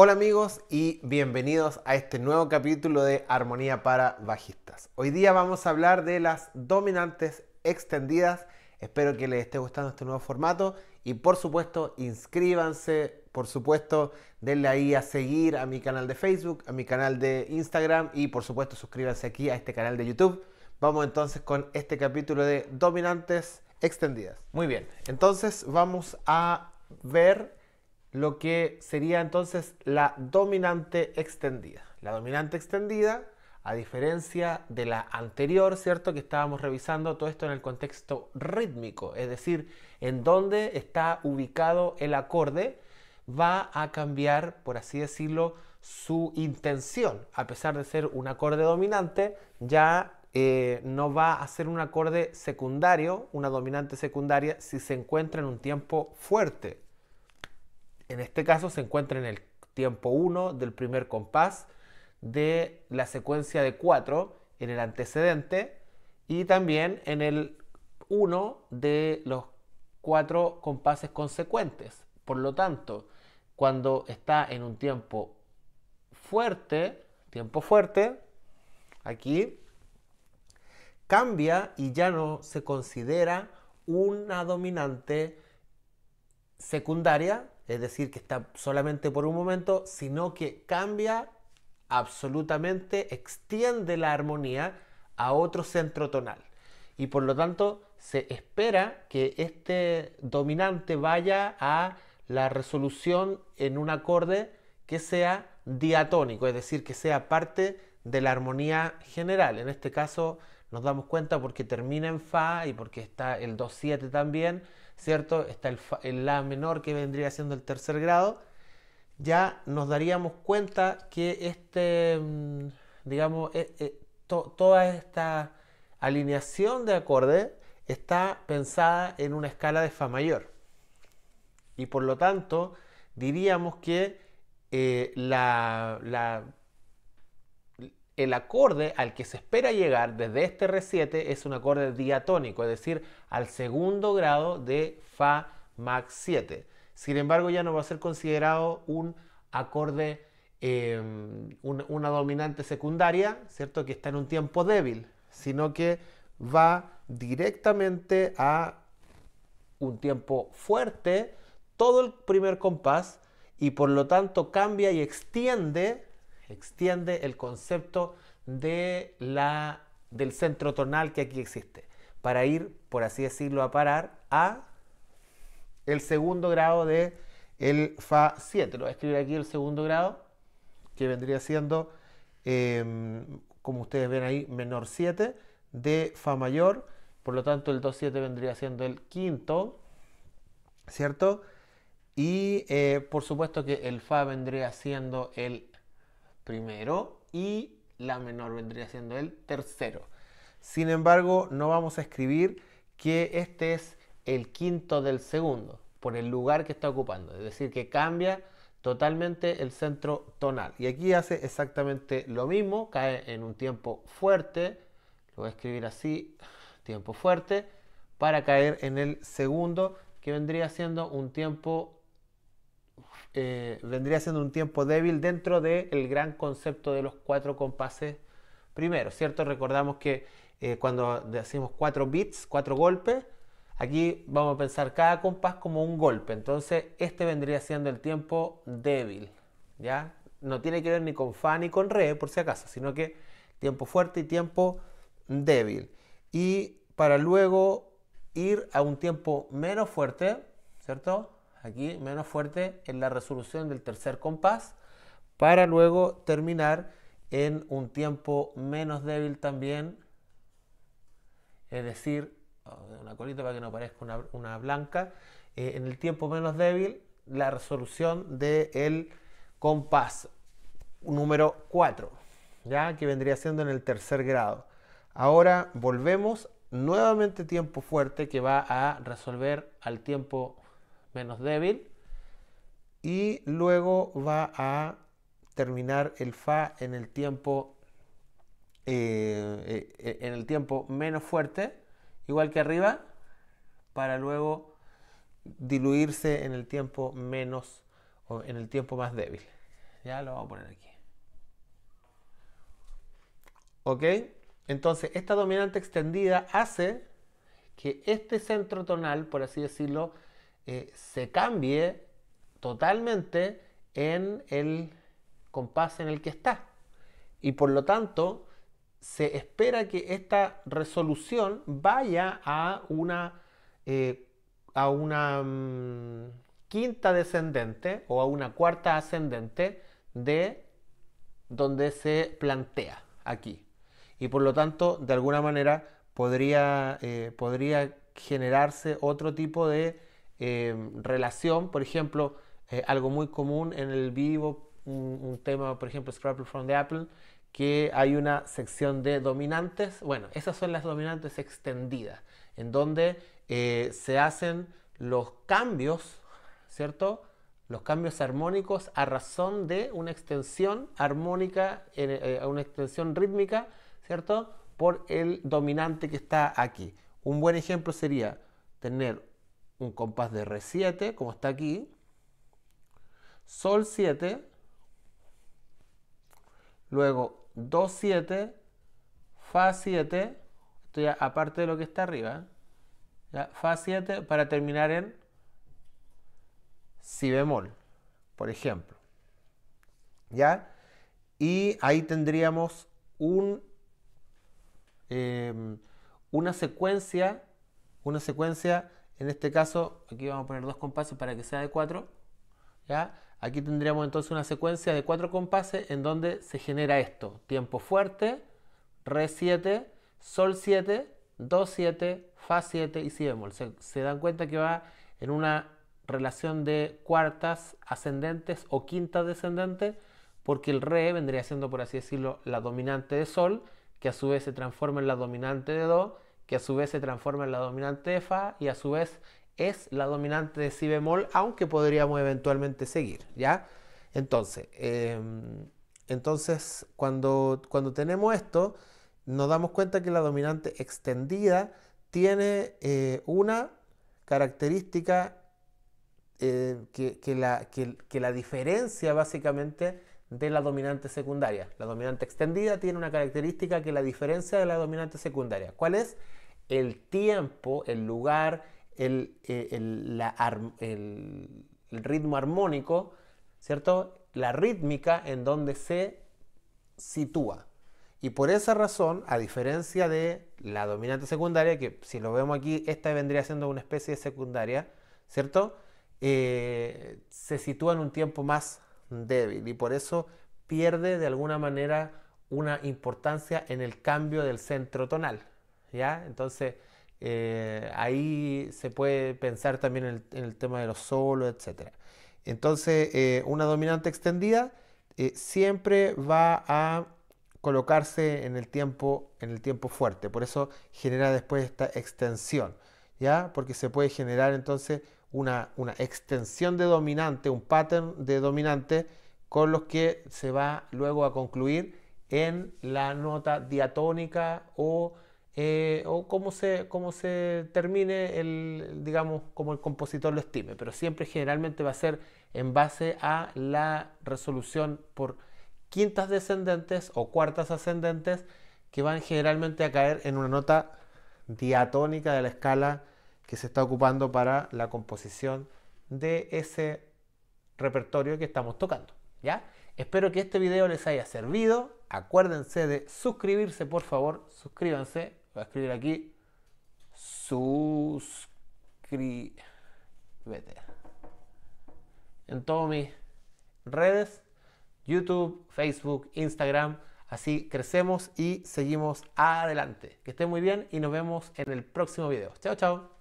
Hola amigos y bienvenidos a este nuevo capítulo de Armonía para Bajistas. Hoy día vamos a hablar de las dominantes extendidas. Espero que les esté gustando este nuevo formato y por supuesto inscríbanse, por supuesto denle ahí a seguir a mi canal de Facebook, a mi canal de Instagram y por supuesto suscríbanse aquí a este canal de YouTube. Vamos entonces con este capítulo de dominantes extendidas. Muy bien, entonces vamos a ver lo que sería entonces la dominante extendida. La dominante extendida, a diferencia de la anterior, ¿cierto? Que estábamos revisando todo esto en el contexto rítmico, es decir, en dónde está ubicado el acorde, va a cambiar, por así decirlo, su intención. A pesar de ser un acorde dominante, ya eh, no va a ser un acorde secundario, una dominante secundaria, si se encuentra en un tiempo fuerte, en este caso se encuentra en el tiempo 1 del primer compás de la secuencia de 4 en el antecedente y también en el 1 de los 4 compases consecuentes. Por lo tanto, cuando está en un tiempo fuerte, tiempo fuerte, aquí cambia y ya no se considera una dominante secundaria, es decir, que está solamente por un momento, sino que cambia absolutamente, extiende la armonía a otro centro tonal. Y por lo tanto, se espera que este dominante vaya a la resolución en un acorde que sea diatónico, es decir, que sea parte de la armonía general. En este caso nos damos cuenta porque termina en Fa y porque está el do 7 también, ¿cierto? Está el, La menor que vendría siendo el tercer grado. Ya nos daríamos cuenta que este, mm, digamos, e, e, toda esta alineación de acordes está pensada en una escala de Fa mayor. Y por lo tanto, diríamos que eh, la el acorde al que se espera llegar desde este re7 es un acorde diatónico, es decir, al segundo grado de Fa max 7. Sin embargo, ya no va a ser considerado un acorde, em, una dominante secundaria, ¿cierto? Que está en un tiempo débil, sino que va directamente a un tiempo fuerte todo el primer compás y por lo tanto cambia y extiende extiende el concepto de la, del centro tonal que aquí existe, para ir, por así decirlo, a parar a el segundo grado de el Fa 7. Lo voy a escribir aquí el segundo grado, que vendría siendo, em, como ustedes ven ahí, menor 7 de Fa mayor. Por lo tanto, el 2-7 vendría siendo el quinto, ¿cierto? Y eh, por supuesto que el Fa vendría siendo el primero y la menor vendría siendo el tercero. Sin embargo, no vamos a escribir que este es el quinto del segundo por el lugar que está ocupando. Es decir, que cambia totalmente el centro tonal. Y aquí hace exactamente lo mismo, cae en un tiempo fuerte, lo voy a escribir así, tiempo fuerte, para caer en el segundo, que vendría siendo un tiempo eh, vendría siendo un tiempo débil dentro del gran concepto de los cuatro compases primero, ¿cierto? Recordamos que eh, cuando decimos cuatro bits, cuatro golpes, aquí vamos a pensar cada compás como un golpe, entonces este vendría siendo el tiempo débil, ¿ya? No tiene que ver ni con fa ni con re, por si acaso, sino que tiempo fuerte y tiempo débil. Y para luego ir a un tiempo menos fuerte, ¿cierto? aquí menos fuerte en la resolución del tercer compás para luego terminar en un tiempo menos débil también, es decir, oh, una colita para que no parezca una, blanca, eh, en el tiempo menos débil la resolución del compás número 4, ya que vendría siendo en el tercer grado. Ahora volvemos nuevamente tiempo fuerte que va a resolver al tiempo menos débil. Y luego va a terminar el Fa en el tiempo, eh, eh, en el tiempo menos fuerte, igual que arriba, para luego diluirse en el tiempo menos o en el tiempo más débil. Ya lo vamos a poner aquí. ¿Ok? Entonces, esta dominante extendida hace que este centro tonal, por así decirlo, eh, se cambie totalmente en el compás en el que está. Y por lo tanto, se espera que esta resolución vaya a una, eh, a una mm, quinta descendente o a una cuarta ascendente de donde se plantea aquí. Y por lo tanto, de alguna manera, podría, eh, podría generarse otro tipo de eh, relación, por ejemplo, eh, algo muy común en el vivo, un, tema, por ejemplo, Scrapple from the Apple, que hay una sección de dominantes, bueno, esas son las dominantes extendidas, en donde eh, se hacen los cambios, ¿cierto? Los cambios armónicos a razón de una extensión armónica, una extensión rítmica, ¿cierto? Por el dominante que está aquí. Un buen ejemplo sería tener un compás de R7, como está aquí, Sol 7, luego Do 7, Fa 7, esto aparte de lo que está arriba, ¿eh? Fa 7 para terminar en Si bemol, por ejemplo. ¿Ya? Y ahí tendríamos un, em, una secuencia, una secuencia en este caso, aquí vamos a poner dos compases para que sea de cuatro. ¿ya? Aquí tendríamos entonces una secuencia de cuatro compases en donde se genera esto. Tiempo fuerte, re 7, sol 7, do 7, fa 7 y si bemol. Se, se, dan cuenta que va en una relación de cuartas ascendentes o quintas descendentes porque el re vendría siendo, por así decirlo, la dominante de sol, que a su vez se transforma en la dominante de do que a su vez se transforma en la dominante de Fa y a su vez es la dominante de Si bemol, aunque podríamos eventualmente seguir, ¿ya? Entonces, em, entonces cuando, cuando tenemos esto, nos damos cuenta que la dominante extendida tiene eh, una característica eh, que, la, que, la, diferencia básicamente de la dominante secundaria. La dominante extendida tiene una característica que la diferencia de la dominante secundaria. ¿Cuál es? el tiempo, el lugar, eh, el, ritmo armónico, ¿cierto? La rítmica en donde se sitúa. Y por esa razón, a diferencia de la dominante secundaria, que si lo vemos aquí, esta vendría siendo una especie de secundaria, ¿cierto? Eh, se sitúa en un tiempo más débil y por eso pierde de alguna manera una importancia en el cambio del centro tonal. ¿ya? Entonces, eh, ahí se puede pensar también en el, tema de los solos, etc. Entonces, eh, una dominante extendida eh, siempre va a colocarse en el, tiempo, en el tiempo fuerte, por eso genera después esta extensión, ¿ya? Porque se puede generar entonces una, una extensión de dominante, un pattern de dominante con los que se va luego a concluir en la nota diatónica o eh, o cómo se, cómo se termine el, digamos, como el compositor lo estime, pero siempre generalmente va a ser en base a la resolución por quintas descendentes o cuartas ascendentes que van generalmente a caer en una nota diatónica de la escala que se está ocupando para la composición de ese repertorio que estamos tocando, ¿ya? Espero que este video les haya servido. Acuérdense de suscribirse, por favor, suscríbanse voy a escribir aquí, suscríbete. En todas mis redes, YouTube, Facebook, Instagram, así crecemos y seguimos adelante. Que estén muy bien y nos vemos en el próximo video. Chao, chao.